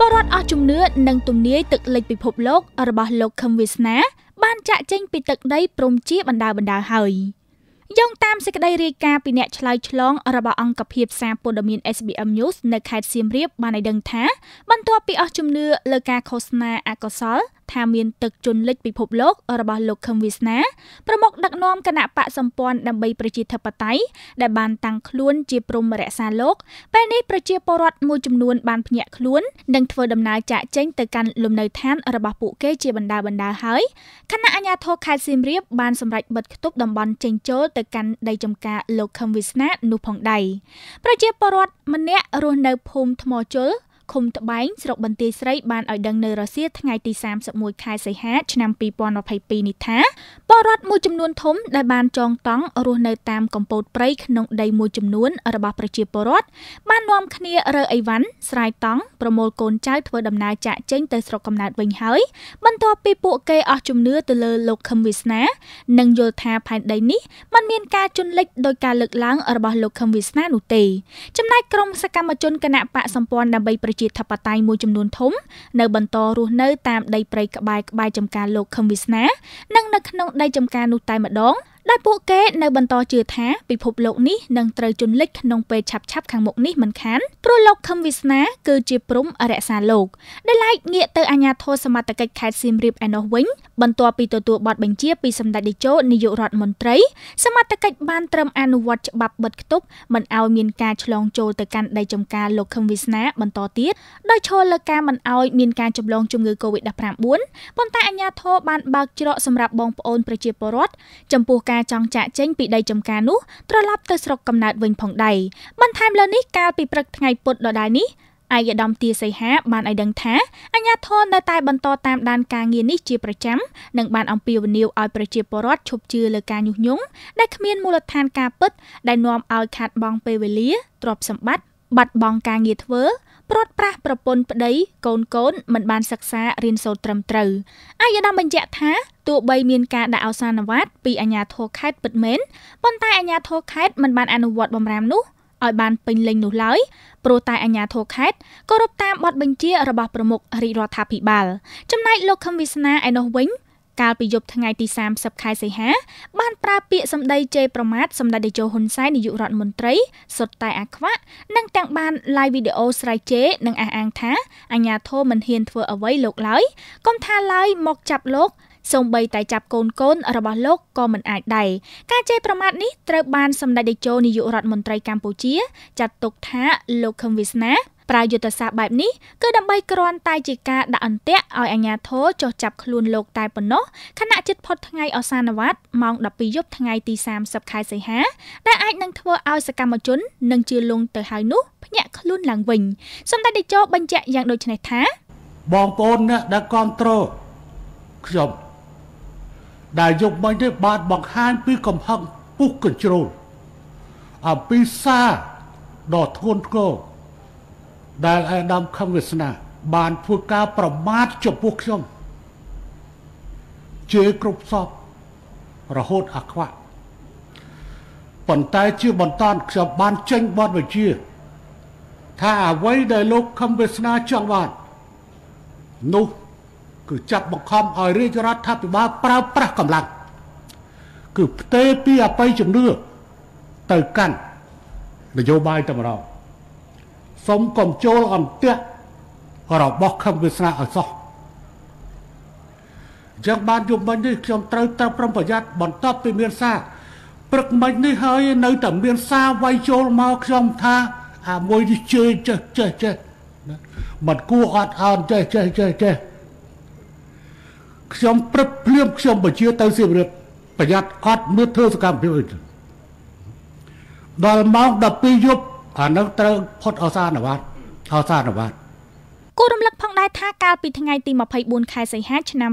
បរដ្ឋអស់ជំនឿនិង ទំនាយទឹកលិចពិភពលោករបស់លោកខឹមវាសនាបានចាក់ចេញពីទឹកដីព្រមជាបណ្ដាបណ្ដាហើយយោងតាមសេចក្តីរាយការណ៍ពីអ្នកឆ្លើយឆ្លង របស់អង្គភាពសារព័ត៌មាន SBM News នៅខេត្តសៀមរាបបានឲ្យដឹងថា បន្ទាប់ពីអស់ជំនឿលើការឃោសនាអកុសលថាមានទឹកជន់លិចពិភពលោក របស់លោកខឹមវាសនាប្រមុខដឹកនាំគណៈបកសម្ព័ន្ធដើម្បីប្រជាធិបតេយ្យដែលបានតាំងខ្លួនជាព្រំរក្សាលោកពេលនេះប្រជាពលរដ្ឋមួយចំនួនបានភ្ញាក់ខ្លួននិងធ្វើដំណើរចាកចេញទៅកាន់លំនៅឋានរបស់ពួកគេជាបណ្ដាបណ្ដាហើយគណៈអាជ្ញាធរខេត្តសៀមរាបបានសម្រេចបិទគប់តំបន់ចេញចូលទៅកាន់ដីចំការលោកខឹមវាសនានោះផងដែរប្រជាពលរដ្ឋម្នាក់រស់នៅភូមិថ្មជលឃុំត្បែងស្រុកបន្ទាយស្រីបានឲ្យដឹងនៅរសៀលថ្ងៃទី31ខែសីហាឆ្នាំ2022នេះថាបរដ្ឋមួយចំនួនធំដែលបានចងតង់រស់នៅតាមកំពូតព្រៃក្នុងដីមួយចំនួនរបស់ប្រជាពលរដ្ឋបាននាំគ្នារើអីវ៉ាន់ស្រ័យតង់ប្រមូលកូនចៅធ្វើដំណើរចាក់ចេញទៅស្រុកកំណើតវិញហើយបន្ទាប់ពីពួកគេអស់ជំនឿទៅលើលោកខឹមវាសនា និងយល់ថាផែនដីនេះมันមានការជន់លិចដោយការលើកឡើងរបស់លោកខឹមវាសនានោះទេចំណែកក្រុមសកម្មជនគណៈបកសម្ព័ន្ធដើម្បីប្រជាប្រជាធិបតេយ្យមួយចំនួនធំ នៅ បន្តរស់នៅតាមដីព្រៃក្បែរក្បែរចំការលោកខឹមវិស្នា និងនៅក្នុងដីចំការនោះតែម្ដងដោយពួកគេនៅបន្តជឿថាពិភពលោកនេះនឹងត្រូវជន់លិចក្នុងពេលឆាប់ៗខាងមុខនេះមិនខានព្រោះលោកខឹមវិស្នា គឺជាព្រំរក្សាលោកដែលឡែកងាកទៅអាជ្ញាធរសមត្ថកិច្ចខេត្តសៀមរាបឯណោះវិញបន្ទាប់ពីទទួលបទបញ្ជាពីសម្ដេចតេជោនាយករដ្ឋមន្ត្រីសមត្ថកិច្ចបានត្រឹមអនុវត្តច្បាប់បិទគប់មិនឲ្យមានការឆ្លងចូលទៅកាន់ដីចំការលោកខឹមវិស្នាបន្តទៀតដោយឈលលើការមិនឲ្យមានការចម្លងជំងឺ Covid-19 ប៉ុន្តែអាជ្ញាធរបានបើកច្រកសម្រាប់បងប្អូនប្រជាពលរដ្ឋចំពោះការចង់ចាក់ចេញពីដីចំការនោះត្រឡប់ទៅស្រុកកំណើតវិញផងដែរបន្ថែមលើនេះកាលពីព្រឹកថ្ងៃពុធដដែលនេះឯកឧត្តមទាសីហាបានឲ្យដឹងថាអញ្ញាធននៅតែបន្តតាមដានការងារនេះជាប្រចាំនិងបានអំពាវនាវឲ្យប្រជាពលរដ្ឋឈប់ជឿលើការញុះញង់ដែលគ្មានមូលដ្ឋានការពិត ដែលនាំឲ្យខាតបង់ពេលវេលាទ្រព្យសម្បត្តិបាត់បង់ការងារធ្វើព្រាត់ប្រាសប្រពន្ធប្តីកូនកូនមិនបានសិក្សារៀនសូត្រត្រឹមត្រូវអាយដាមបញ្ជាក់ថាទោះបីមានការដាក់អសានវត្តពីអាជ្ញាធរខេត្តពិតមែនប៉ុន្តែអាជ្ញាធរខេត្តមិនបានអនុវត្តបំរាមនោះឲ្យបានពេញលេញនោះឡើយព្រោះតែអាជ្ញាធរខេត្តគោរពតាមបទបញ្ជារបស់ប្រមុខរាជរដ្ឋាភិបាល ចំណែកលោកខឹមវិស្នាឯនោះវិញកាលពីយប់ថ្ងៃទី30ខែសីហាបានប្រើពាក្យសម្ដីជេរប្រមាថសម្ដេចតេជោហ៊ុនសែននាយករដ្ឋមន្ត្រីសុទ្ធតែអាខ្វាក់និងទាំងបានឡាយវីដេអូស្រ័យជេរនិងអះអាងថាអាញាធមមិនហ៊ានធ្វើអ្វីលោកឡើយកុំថាឡើយមកចាប់លោកសូម្បីតែចាប់កូនកូនរបស់លោកក៏មិនអាចដែរការជេរប្រមាថនេះត្រូវបានសម្ដេចតេជោនាយករដ្ឋមន្ត្រីកម្ពុជា ចាត់ទុកថា លោកខឹមវាសនាប្រើយុទ្ធសាស្ត្របែបនេះគឺដើម្បីគ្រាន់តែជាការដាក់អន្ទាក់ឲ្យអាជ្ញាធរចុះចាប់ខ្លួនលោកតែប៉ុណ្ណោះខណៈជិតផុតថ្ងៃអសានវត្តម៉ោង12យប់ថ្ងៃទី30ខែសីហាដែលអាចនឹងធ្វើឲ្យសកម្មជននិងជាលងទៅហើយនោះភ្ញាក់ខ្លួនឡើងវិញសម្ដេចតេជោបញ្ជាក់យ៉ាងដូចនេះថាបងប្អូនអ្នកដែលគ្រប់គ្រងខ្ញុំដែលយកមិញទេបានបង្ហាញពីកំហឹងពុះកញ្ជ្រោលអំពីសារដ៏ធ្ងន់ធ្ងរដែលអាដាមខឹងវាសនា បានធ្វើការប្រមាថចំពោះខ្ញុំជេរគ្រប់សពរហូតអាខ្វាក់ប៉ុន្តែជាបន្តខ្ញុំបានចេញបទវិជា ថាអ្វីដែលលោកខំវាសនាចង់បាននោះគឺចាប់បង្ខំឲ្យរាជរដ្ឋាភិបាលប្រើប្រាស់កម្លាំងគឺផ្ទេរពីអបិយជំនឿទៅកាន់នយោបាយតែម្ដងសូមកុំចូលអន្ទាក់របស់ខឹមវាសនាឲ្យសោះអញ្ចឹងបានយប់មិញនេះខ្ញុំត្រូវតែប្រុងប្រយ័ត្នបន្ទាប់ពីមានសារព្រឹកមិញនេះហើយនៅតែមានសារវាយចូលមកខ្ញុំថាអាមួយនេះជឿចេះចេះចេះមិនគួរអត់អន់ចេះចេះចេះចេះខ្ញុំព្រឹបភ្លាមខ្ញុំបញ្ជាទៅសៀមរាបប្រយ័ត្នអត់មើលធ្វើសកម្មភាពអីដល់ម៉ោង12យប់អានោះត្រូវផុតអសានវត្តអសានវត្តគូរំលឹកផងដែរថាកាលពីថ្ងៃទី24ខែសីហា ឆ្នាំ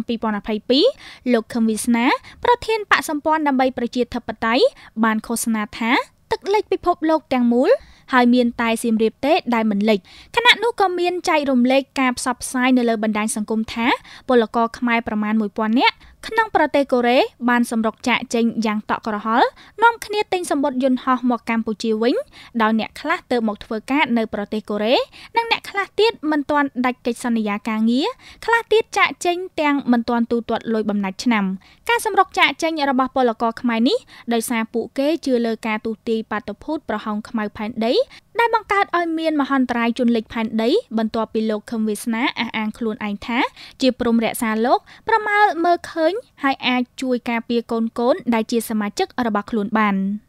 2022លោកខឹមវិស្នាប្រធានបកសម្ព័ន្ធដើម្បីប្រជាធិបតេយ្យបានឃោសនាថា ទឹកលិចពិភពលោកទាំងមូលហើយមានតែសៀមរាបទេដែលមិនលេចខណៈនោះក៏មានចែករំលែកការផ្សព្វផ្សាយនៅលើបណ្ដាញសង្គមថា ពលករខ្មែរប្រមាណ1000នាក់ក្នុងប្រទេសកូរ៉េបានសម្រុកចាក់ចេញយ៉ាងតក់ក្រហល់នាំគ្នាទិញសម្បត្តិយន្តហោះមកកម្ពុជាវិញដោយអ្នក ខ្លះទៅមកធ្វើការនៅប្រទេសកូរ៉េនិងអ្នកខ្លះទៀតមិនទាន់ដាច់កិច្ចសន្យាការងារខ្លះទៀតចាក់ចេញទាំងមិនទាន់ទូទាត់លុយបំណាច់ឆ្នាំការសម្រុកចាក់ចេញរបស់ ពលករខ្មែរនេះដោយសារពួកគេជឿលើការទូទាយបាតុភូតប្រហោងខ្មៅផែនដីនេះដែលបង្កើតឲ្យមានមហន្តរាយជន់លិចផែនដី បន្ទាប់ពីលោកខឹមវាសនាអះអាងខ្លួនឯងថា ជាព្រំរក្សាលោក ប្រមាលមើលឃើញហើយអាចជួយការពារកូនកូនដែលជាសមាជិករបស់ខ្លួនបាន។